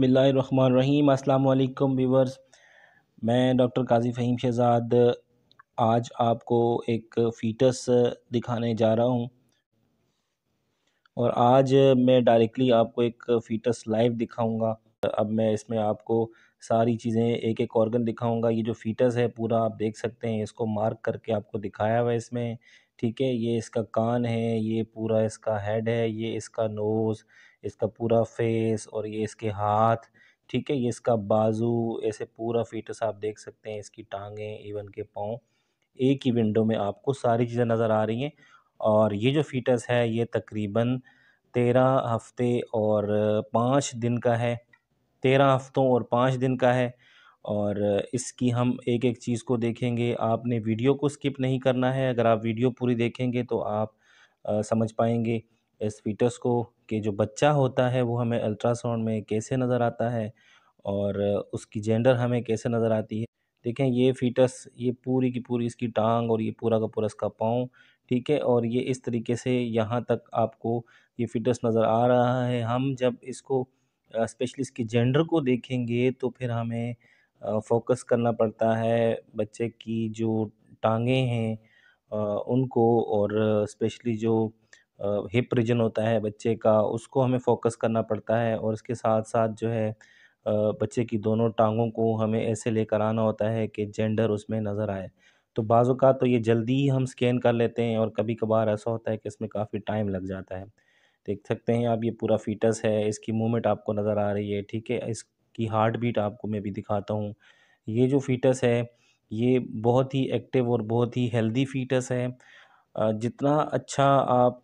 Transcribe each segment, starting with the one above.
बसमीम अल्लाम व्यूवर्स मैं डॉक्टर काजी फ़हीम शहजाद आज आपको एक फ़ीटस दिखाने जा रहा हूँ और आज मैं डायरेक्टली आपको एक फ़ीटस लाइव दिखाऊंगा अब मैं इसमें आपको सारी चीज़ें एक एक ऑर्गन दिखाऊंगा ये जो फ़ीटस है पूरा आप देख सकते हैं इसको मार्क करके आपको दिखाया हुआ है इसमें ठीक है ये इसका कान है ये पूरा इसका हेड है ये इसका नोज़ इसका पूरा फेस और ये इसके हाथ ठीक है ये इसका बाजू ऐसे पूरा फीटस आप देख सकते हैं इसकी टांगें इवन के पाँव एक ही विंडो में आपको सारी चीज़ें नज़र आ रही हैं और ये जो फीटस है ये तकरीबन तेरह हफ्ते और पाँच दिन का है तेरह हफ्तों और पाँच दिन का है और इसकी हम एक एक चीज़ को देखेंगे आपने वीडियो को स्किप नहीं करना है अगर आप वीडियो पूरी देखेंगे तो आप आ, समझ पाएंगे इस फीटस को कि जो बच्चा होता है वो हमें अल्ट्रासाउंड में कैसे नज़र आता है और उसकी जेंडर हमें कैसे नज़र आती है देखें ये फीटस ये पूरी की पूरी इसकी टांग और ये पूरा का पूरा इसका पाँव ठीक है और ये इस तरीके से यहाँ तक आपको ये फिटस नज़र आ रहा है हम जब इसको स्पेशली इसकी जेंडर को देखेंगे तो फिर हमें फोकस करना पड़ता है बच्चे की जो टांगे हैं उनको और स्पेशली जो हिप रीजन होता है बच्चे का उसको हमें फोकस करना पड़ता है और इसके साथ साथ जो है बच्चे की दोनों टांगों को हमें ऐसे लेकर आना होता है कि जेंडर उसमें नज़र आए तो बाज़ का तो ये जल्दी ही हम स्कैन कर लेते हैं और कभी कभार ऐसा होता है कि इसमें काफ़ी टाइम लग जाता है देख सकते हैं आप ये पूरा फीटस है इसकी मूवमेंट आपको नज़र आ रही है ठीक है इसकी हार्ट बीट आपको मैं भी दिखाता हूँ ये जो फीटस है ये बहुत ही एक्टिव और बहुत ही हेल्दी फीटस है जितना अच्छा आप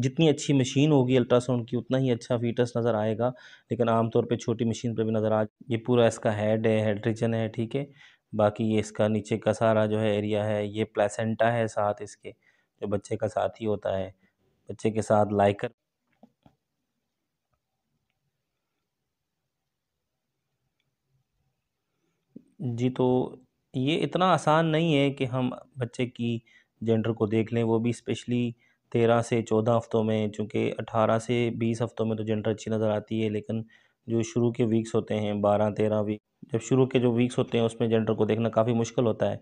जितनी अच्छी मशीन होगी अल्ट्रासाउंड की उतना ही अच्छा फीटस नज़र आएगा लेकिन आमतौर पे छोटी मशीन पे भी नज़र आ ये पूरा इसका हेड है हेड्रिजन है ठीक है बाकी ये इसका नीचे का सारा जो है एरिया है ये प्लेसेंटा है साथ इसके जो बच्चे का साथी होता है बच्चे के साथ लाइकर जी तो ये इतना आसान नहीं है कि हम बच्चे की जेंडर को देख लें वो भी स्पेशली तेरह से चौदह हफ़्तों में चूँकि अठारह से बीस हफ़्तों में तो जेंडर अच्छी नज़र आती है लेकिन जो शुरू के वीक्स होते हैं बारह तेरह वीक जब शुरू के जो वीक्स होते हैं उसमें जेंडर को देखना काफ़ी मुश्किल होता है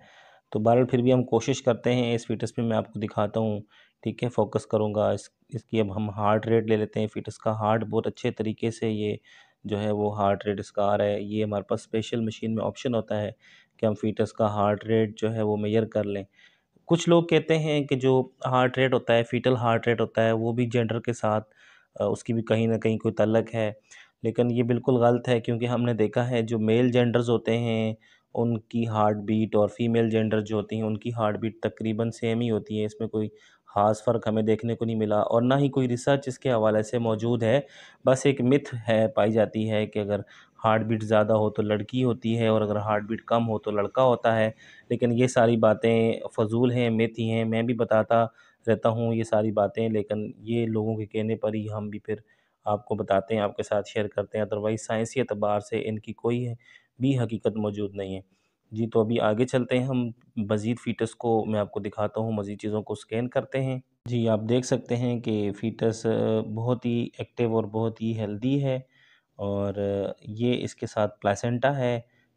तो बहरहाल फिर भी हम कोशिश करते हैं इस फीटस पे मैं आपको दिखाता हूँ ठीक है फोकस करूँगा इस इसकी अब हम हार्ट रेट ले लेते हैं फीटस का हार्ट बहुत अच्छे तरीके से ये जो है वो हार्ट रेट इसका आ रहा है ये हमारे पास स्पेशल मशीन में ऑप्शन होता है कि हम फीटस का हार्ट रेट जो है वो मेयर कर लें कुछ लोग कहते हैं कि जो हार्ट रेट होता है फीटल हार्ट रेट होता है वो भी जेंडर के साथ उसकी भी कहीं ना कहीं कोई तलक है लेकिन ये बिल्कुल गलत है क्योंकि हमने देखा है जो मेल जेंडर्स होते हैं उनकी हार्ट बीट और फीमेल जेंडर जो होती हैं उनकी हार्ट बीट तकरीबन सेम ही होती है इसमें कोई ख़ास फ़र्क हमें देखने को नहीं मिला और ना ही कोई रिसर्च इसके हवाले से मौजूद है बस एक मिथ है पाई जाती है कि अगर हार्ट बीट ज़्यादा हो तो लड़की होती है और अगर हार्ट बीट कम हो तो लड़का होता है लेकिन ये सारी बातें फ़जूल हैं मेथी हैं मैं भी बताता रहता हूँ ये सारी बातें लेकिन ये लोगों के कहने पर ही हम भी फिर आपको बताते हैं आपके साथ शेयर करते हैं अदरवाइज़ साइंसी अतबार से इनकी कोई भी हकीकत मौजूद नहीं है जी तो अभी आगे चलते हैं हम मज़ीद फ़ीटस को मैं आपको दिखाता हूँ मज़ीद चीज़ों को स्कैन करते हैं जी आप देख सकते हैं कि फ़ीटस बहुत ही एक्टिव और बहुत ही हेल्दी है और ये इसके साथ प्लेसेंटा है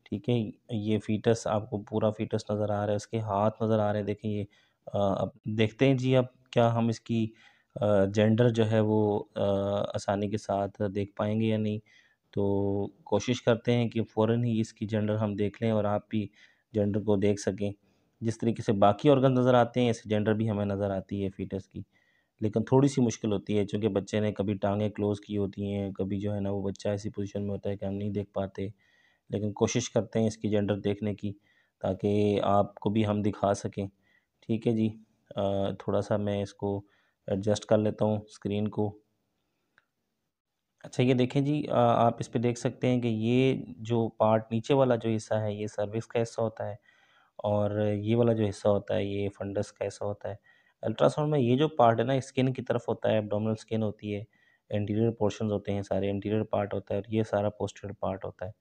ठीक है ये फीटस आपको पूरा फीटस नज़र आ रहा है उसके हाथ नज़र आ रहे हैं देखें ये अब देखते हैं जी अब क्या हम इसकी जेंडर जो है वो आसानी के साथ देख पाएंगे या नहीं तो कोशिश करते हैं कि फ़ौर ही इसकी जेंडर हम देख लें और आप भी जेंडर को देख सकें जिस तरीके से बाकी ऑर्गन नज़र आते हैं ऐसे जेंडर भी हमें नज़र आती है फीटस की लेकिन थोड़ी सी मुश्किल होती है चूँकि बच्चे ने कभी टांगें क्लोज़ की होती हैं कभी जो है ना वो बच्चा ऐसी पोजीशन में होता है कि हम नहीं देख पाते लेकिन कोशिश करते हैं इसकी जेंडर देखने की ताकि आपको भी हम दिखा सकें ठीक है जी आ, थोड़ा सा मैं इसको एडजस्ट कर लेता हूँ स्क्रीन को अच्छा ये देखें जी आ, आप इस पर देख सकते हैं कि ये जो पार्ट नीचे वाला जो हिस्सा है ये सर्विस का हिस्सा होता है और ये वाला जो हिस्सा होता है ये फंडस का हिस्सा होता है अल्ट्रासाउंड में ये जो पार्ट है ना स्किन की तरफ होता है एबडोमिनल स्किन होती है इंटीरियर पोर्शन होते हैं सारे इंटीरियर पार्ट होता है और ये सारा पोस्टर पार्ट होता है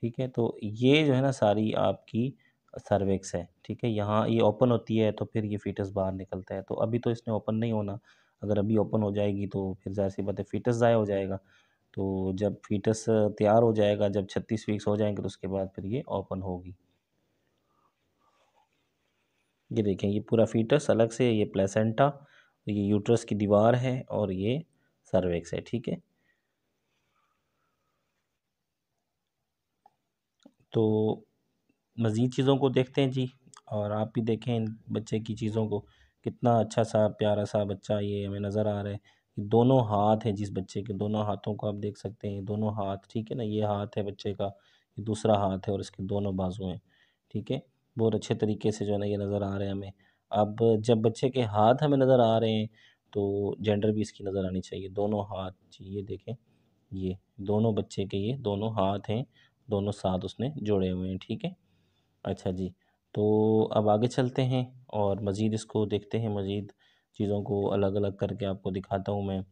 ठीक है तो ये जो है ना सारी आपकी सर्विक्स है ठीक है यहाँ ये ओपन होती है तो फिर ये फीटस बाहर निकलता है तो अभी तो इसने ओपन नहीं होना अगर अभी ओपन हो जाएगी तो फिर ज़ाहिर सी बात है फीटस ज़ाया हो जाएगा तो जब फीटस तैयार हो जाएगा जब छत्तीस वीक्स हो जाएंगे तो उसके बाद फिर ये ओपन होगी ये देखें ये पूरा फीटस अलग से ये प्लेसेंटा ये यूट्रस की दीवार है और ये सर्वेक्स है ठीक है तो मज़ीद चीज़ों को देखते हैं जी और आप भी देखें इन बच्चे की चीज़ों को कितना अच्छा सा प्यारा सा बच्चा ये हमें नज़र आ रहा है दोनों हाथ हैं जिस बच्चे के दोनों हाथों को आप देख सकते हैं दोनों हाथ ठीक है ना ये हाथ है बच्चे का ये दूसरा हाथ है और इसके दोनों बाजू हैं ठीक है बहुत अच्छे तरीके से जो है ना ये नज़र आ रहे हैं हमें अब जब बच्चे के हाथ हमें नज़र आ रहे हैं तो जेंडर भी इसकी नज़र आनी चाहिए दोनों हाथ ये देखें ये दोनों बच्चे के ये दोनों हाथ हैं दोनों साथ उसने जोड़े हुए हैं ठीक है अच्छा जी तो अब आगे चलते हैं और मज़ीद इसको देखते हैं मज़ीद चीज़ों को अलग अलग करके आपको दिखाता हूँ मैं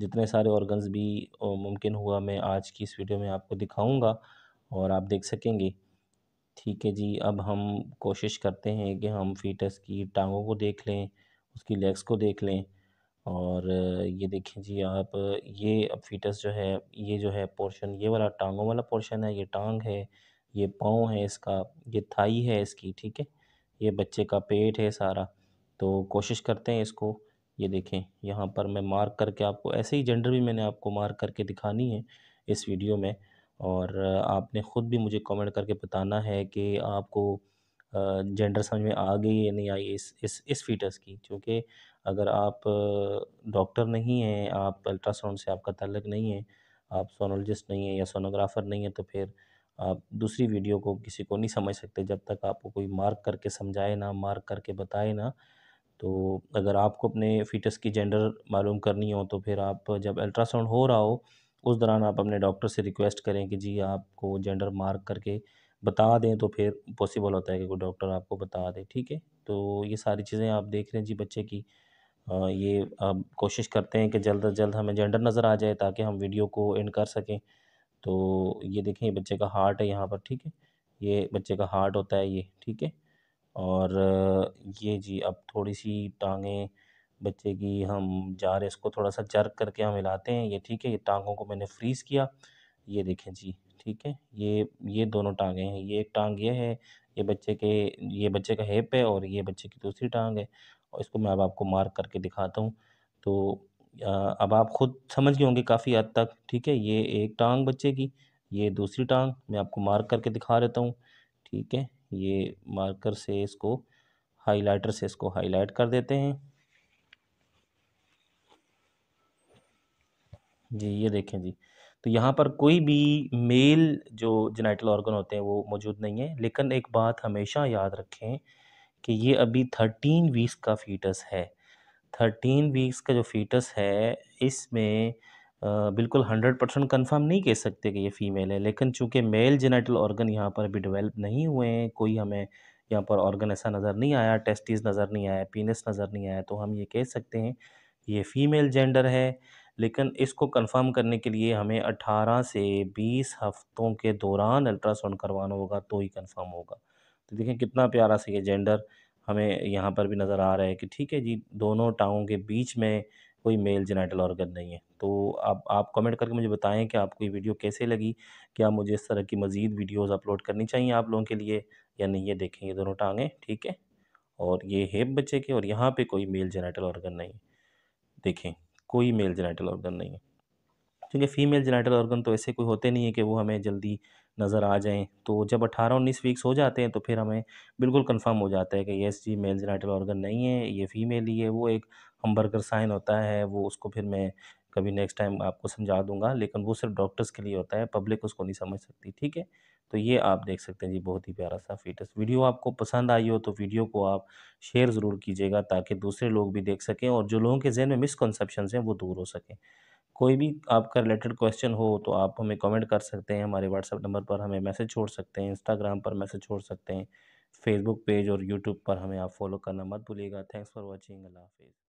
जितने सारे ऑर्गन्स भी मुमकिन हुआ मैं आज की इस वीडियो में आपको दिखाऊंगा और आप देख सकेंगे ठीक है जी अब हम कोशिश करते हैं कि हम फीटस की टांगों को देख लें उसकी लेग्स को देख लें और ये देखें जी आप ये अब फीटस जो है ये जो है पोर्शन ये वाला टांगों वाला पोर्शन है ये टांग है ये पाँव है इसका ये थाई है इसकी ठीक है ये बच्चे का पेट है सारा तो कोशिश करते हैं इसको ये देखें यहाँ पर मैं मार्क करके आपको ऐसे ही जेंडर भी मैंने आपको मार्क करके दिखानी है इस वीडियो में और आपने ख़ुद भी मुझे कमेंट करके बताना है कि आपको जेंडर समझ में आ गई या नहीं आई इस इस इस फीटस की क्योंकि अगर आप डॉक्टर नहीं हैं आप अल्ट्रासाउंड से आपका तल्लक नहीं है आप सोनोलॉजिस्ट नहीं हैं या सोनोग्राफ़र नहीं है तो फिर आप दूसरी वीडियो को किसी को नहीं समझ सकते जब तक आपको कोई मार्क करके समझाए ना मार्क करके बताए ना तो अगर आपको अपने फीटस की जेंडर मालूम करनी हो तो फिर आप जब अल्ट्रासाउंड हो रहा हो उस दौरान आप अपने डॉक्टर से रिक्वेस्ट करें कि जी आपको जेंडर मार्क करके बता दें तो फिर पॉसिबल होता है कि कोई डॉक्टर आपको बता दे ठीक है तो ये सारी चीज़ें आप देख रहे हैं जी बच्चे की आ, ये आप कोशिश करते हैं कि जल्द अज जल्द हमें जेंडर नज़र आ जाए ताकि हम वीडियो को एंड कर सकें तो ये देखें ये बच्चे का हार्ट है यहाँ पर ठीक है ये बच्चे का हार्ट होता है ये ठीक है और ये जी अब थोड़ी सी टांगें बच्चे की हम जा रहे इसको थोड़ा सा जर्क करके हम हिलाते हैं ये ठीक है ये टांगों को मैंने फ्रीज़ किया ये देखें जी ठीक है ये ये दोनों टांगें हैं ये एक टांग ये है ये बच्चे के ये बच्चे का हेप है और ये बच्चे की दूसरी टांग है और इसको मैं अब आपको मार्क करके दिखाता हूँ तो अब आप ख़ुद समझ गए होंगे काफ़ी हद तक ठीक है ये एक टांग बच्चे की ये दूसरी टांग मैं आपको मार्क करके दिखा देता हूँ ठीक है ये मार्कर से इसको हाईलाइटर से इसको हाईलाइट कर देते हैं जी ये देखें जी तो यहाँ पर कोई भी मेल जो जेनाइटल ऑर्गन होते हैं वो मौजूद नहीं है लेकिन एक बात हमेशा याद रखें कि ये अभी थर्टीन वीक्स का फीटस है थर्टीन वीक्स का जो फीटस है इसमें बिल्कुल हंड्रेड परसेंट कन्फर्म नहीं कह सकते कि ये फ़ीमेल है लेकिन चूंकि मेल जेनाइटल ऑर्गन यहाँ पर अभी डेवलप नहीं हुए हैं कोई हमें यहाँ पर ऑर्गन ऐसा नज़र नहीं आया टेस्टिस नज़र नहीं आया पीनस नज़र नहीं आया तो हम ये कह सकते हैं ये फ़ीमेल जेंडर है लेकिन इसको कंफर्म करने के लिए हमें 18 से 20 हफ्तों के दौरान अल्ट्रासाउंड करवाना होगा तो ही कंफर्म होगा तो देखें कितना प्यारा सा ये जेंडर हमें यहाँ पर भी नज़र आ रहा है कि ठीक है जी दोनों टाँगों के बीच में कोई मेल जेनाइटल ऑर्गन नहीं है तो आप आप कमेंट करके मुझे बताएं कि आपको ये वीडियो कैसे लगी क्या मुझे इस तरह की मज़ीद वीडियोस अपलोड करनी चाहिए आप लोगों के लिए या नहीं ये देखें ये दोनों टांगें ठीक है और ये हेप बच्चे के और यहाँ पे कोई मेल जेनाइटल ऑर्गन नहीं देखें कोई मेल जेनाइटल ऑर्गन नहीं है क्योंकि फ़ीमेल जेनाइटल ऑर्गन तो ऐसे कोई होते नहीं है कि वो हमें जल्दी नज़र आ जाएं तो जब 18 उन्नीस वीक्स हो जाते हैं तो फिर हमें बिल्कुल कंफर्म हो जाता है कि yes ji male genital organ नहीं है ये फ़ीमेल ही है वो एक हम्बर्गर साइन होता है वो उसको फिर मैं कभी नेक्स्ट टाइम आपको समझा दूंगा लेकिन वो सिर्फ डॉक्टर्स के लिए होता है पब्लिक उसको नहीं समझ सकती ठीक है तो ये आप देख सकते हैं जी बहुत ही प्यारा सा फीटस वीडियो आपको पसंद आई हो तो वीडियो को आप शेयर ज़रूर कीजिएगा ताकि दूसरे लोग भी देख सकें और जो लोगों के जहन में मिसकनसप्शन हैं वो दूर हो सकें कोई भी आपका रिलेटेड क्वेश्चन हो तो आप हमें कमेंट कर सकते हैं हमारे व्हाट्सअप नंबर पर हमें मैसेज छोड़ सकते हैं इंस्टाग्राम पर मैसेज छोड़ सकते हैं फेसबुक पेज और यूट्यूब पर हमें आप फॉलो करना मत भूलिएगा थैंक्स फॉर वॉचिंग अल्लाह हाफिज़